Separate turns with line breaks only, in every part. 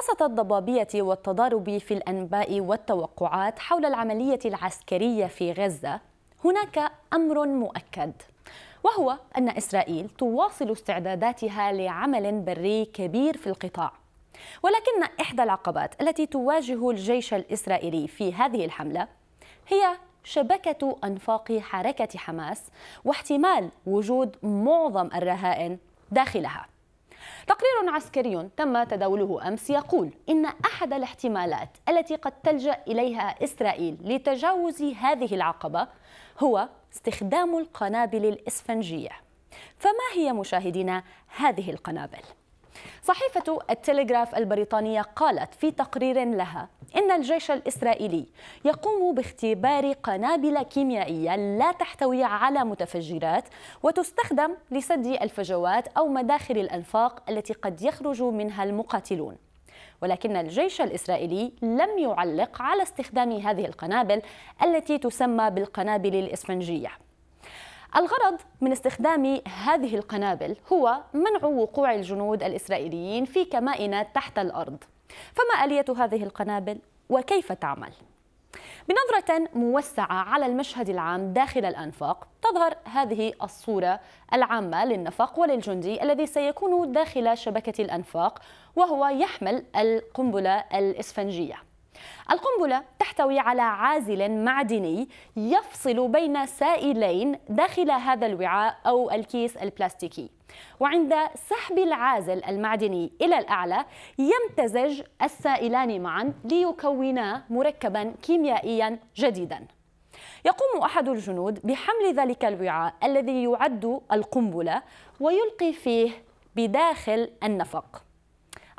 وسط الضبابية والتضارب في الأنباء والتوقعات حول العملية العسكرية في غزة هناك أمر مؤكد وهو أن إسرائيل تواصل استعداداتها لعمل بري كبير في القطاع ولكن إحدى العقبات التي تواجه الجيش الإسرائيلي في هذه الحملة هي شبكة أنفاق حركة حماس واحتمال وجود معظم الرهائن داخلها تقرير عسكري تم تداوله أمس يقول إن أحد الاحتمالات التي قد تلجأ إليها إسرائيل لتجاوز هذه العقبة هو استخدام القنابل الإسفنجية فما هي مشاهدينا هذه القنابل؟ صحيفة التلغراف البريطانية قالت في تقرير لها إن الجيش الإسرائيلي يقوم باختبار قنابل كيميائية لا تحتوي على متفجرات وتستخدم لسد الفجوات أو مداخل الأنفاق التي قد يخرج منها المقاتلون ولكن الجيش الإسرائيلي لم يعلق على استخدام هذه القنابل التي تسمى بالقنابل الإسفنجية الغرض من استخدام هذه القنابل هو منع وقوع الجنود الإسرائيليين في كمائن تحت الأرض فما آلية هذه القنابل وكيف تعمل؟ بنظرة موسعة على المشهد العام داخل الأنفاق تظهر هذه الصورة العامة للنفق وللجندي الذي سيكون داخل شبكة الأنفاق وهو يحمل القنبلة الإسفنجية القنبلة تحتوي على عازل معدني يفصل بين سائلين داخل هذا الوعاء أو الكيس البلاستيكي وعند سحب العازل المعدني إلى الأعلى يمتزج السائلان معا ليكونا مركبا كيميائيا جديدا يقوم أحد الجنود بحمل ذلك الوعاء الذي يعد القنبلة ويلقي فيه بداخل النفق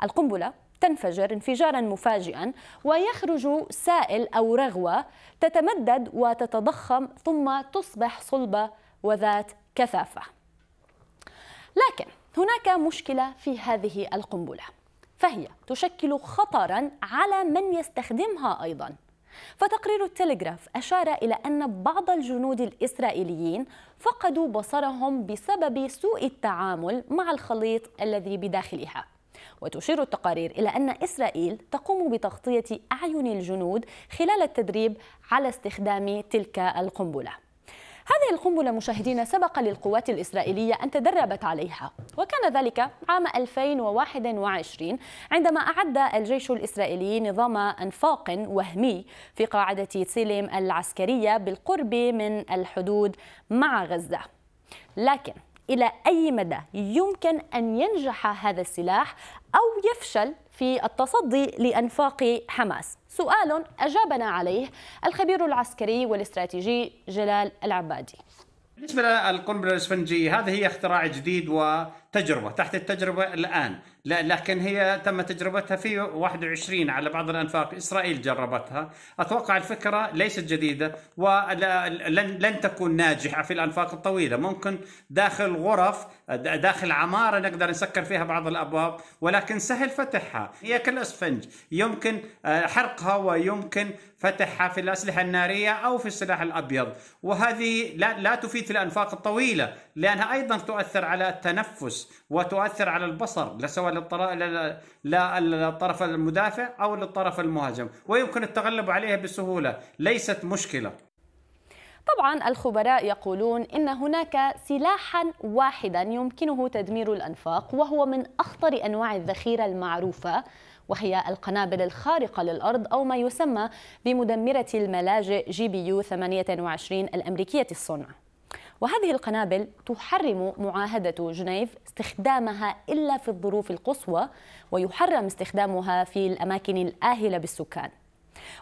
القنبلة تنفجر انفجارا مفاجئا ويخرج سائل أو رغوة تتمدد وتتضخم ثم تصبح صلبة وذات كثافة لكن هناك مشكلة في هذه القنبلة فهي تشكل خطرا على من يستخدمها أيضا فتقرير التلغراف أشار إلى أن بعض الجنود الإسرائيليين فقدوا بصرهم بسبب سوء التعامل مع الخليط الذي بداخلها وتشير التقارير إلى أن إسرائيل تقوم بتغطية أعين الجنود خلال التدريب على استخدام تلك القنبلة هذه القنبلة مشاهدين سبق للقوات الإسرائيلية أن تدربت عليها وكان ذلك عام 2021 عندما أعد الجيش الإسرائيلي نظام أنفاق وهمي في قاعدة سيليم العسكرية بالقرب من الحدود مع غزة لكن إلى أي مدى يمكن أن ينجح هذا السلاح أو يفشل في التصدي لأنفاق حماس سؤال أجابنا عليه الخبير العسكري والاستراتيجي جلال العبادي
بالنسبة للقنبلة الاسفنجية هذا هي اختراع جديد و تجربه تحت التجربه الان لكن هي تم تجربتها في 21 على بعض الانفاق اسرائيل جربتها اتوقع الفكره ليست جديده ولن لن تكون ناجحه في الانفاق الطويله ممكن داخل غرف داخل عماره نقدر نسكر فيها بعض الابواب ولكن سهل فتحها هي كالاسفنج يمكن آه، حرقها ويمكن فتحها في الاسلحه الناريه او في السلاح الابيض وهذه لا لا تفيد في الانفاق الطويله لانها ايضا تؤثر على التنفس وتؤثر على البصر لا سواء للطرف المدافع او للطرف المهاجم ويمكن التغلب عليها بسهوله ليست مشكله
طبعا الخبراء يقولون ان هناك سلاحا واحدا يمكنه تدمير الانفاق وهو من اخطر انواع الذخيره المعروفه وهي القنابل الخارقة للأرض أو ما يسمى بمدمرة الملاجئ جي بي يو 28 الأمريكية الصنع وهذه القنابل تحرم معاهدة جنيف استخدامها إلا في الظروف القصوى ويحرم استخدامها في الأماكن الآهلة بالسكان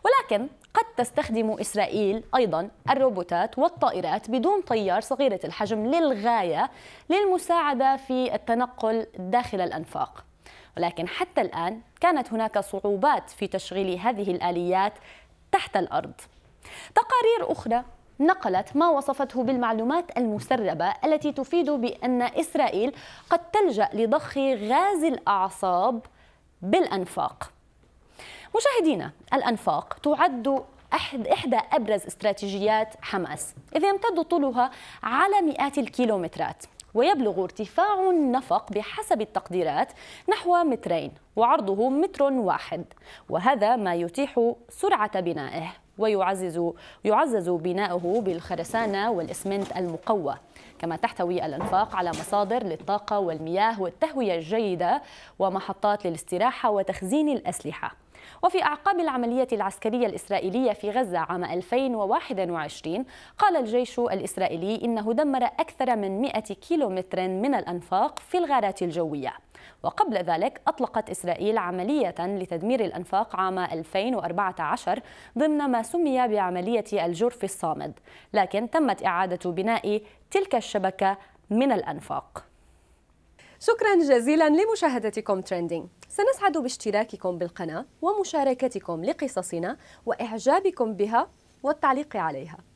ولكن قد تستخدم إسرائيل أيضا الروبوتات والطائرات بدون طيار صغيرة الحجم للغاية للمساعدة في التنقل داخل الأنفاق ولكن حتى الآن كانت هناك صعوبات في تشغيل هذه الآليات تحت الأرض تقارير أخرى نقلت ما وصفته بالمعلومات المسربة التي تفيد بأن إسرائيل قد تلجأ لضخ غاز الأعصاب بالأنفاق مشاهدينا الأنفاق تعد إحدى أبرز استراتيجيات حماس إذ يمتد طولها على مئات الكيلومترات ويبلغ ارتفاع النفق بحسب التقديرات نحو مترين وعرضه متر واحد وهذا ما يتيح سرعة بنائه ويعزز يعزز بناؤه بالخرسانة والإسمنت المقوى كما تحتوي الأنفاق على مصادر للطاقة والمياه والتهوية الجيدة ومحطات للاستراحة وتخزين الأسلحة وفي أعقاب العملية العسكرية الإسرائيلية في غزة عام 2021 قال الجيش الإسرائيلي إنه دمر أكثر من 100 كيلومتر من الأنفاق في الغارات الجوية وقبل ذلك أطلقت إسرائيل عملية لتدمير الأنفاق عام 2014 ضمن ما سمي بعملية الجرف الصامد لكن تمت إعادة بناء تلك الشبكة من الأنفاق شكرا جزيلا لمشاهدتكم ترندينج سنسعد باشتراككم بالقناة ومشاركتكم لقصصنا وإعجابكم بها والتعليق عليها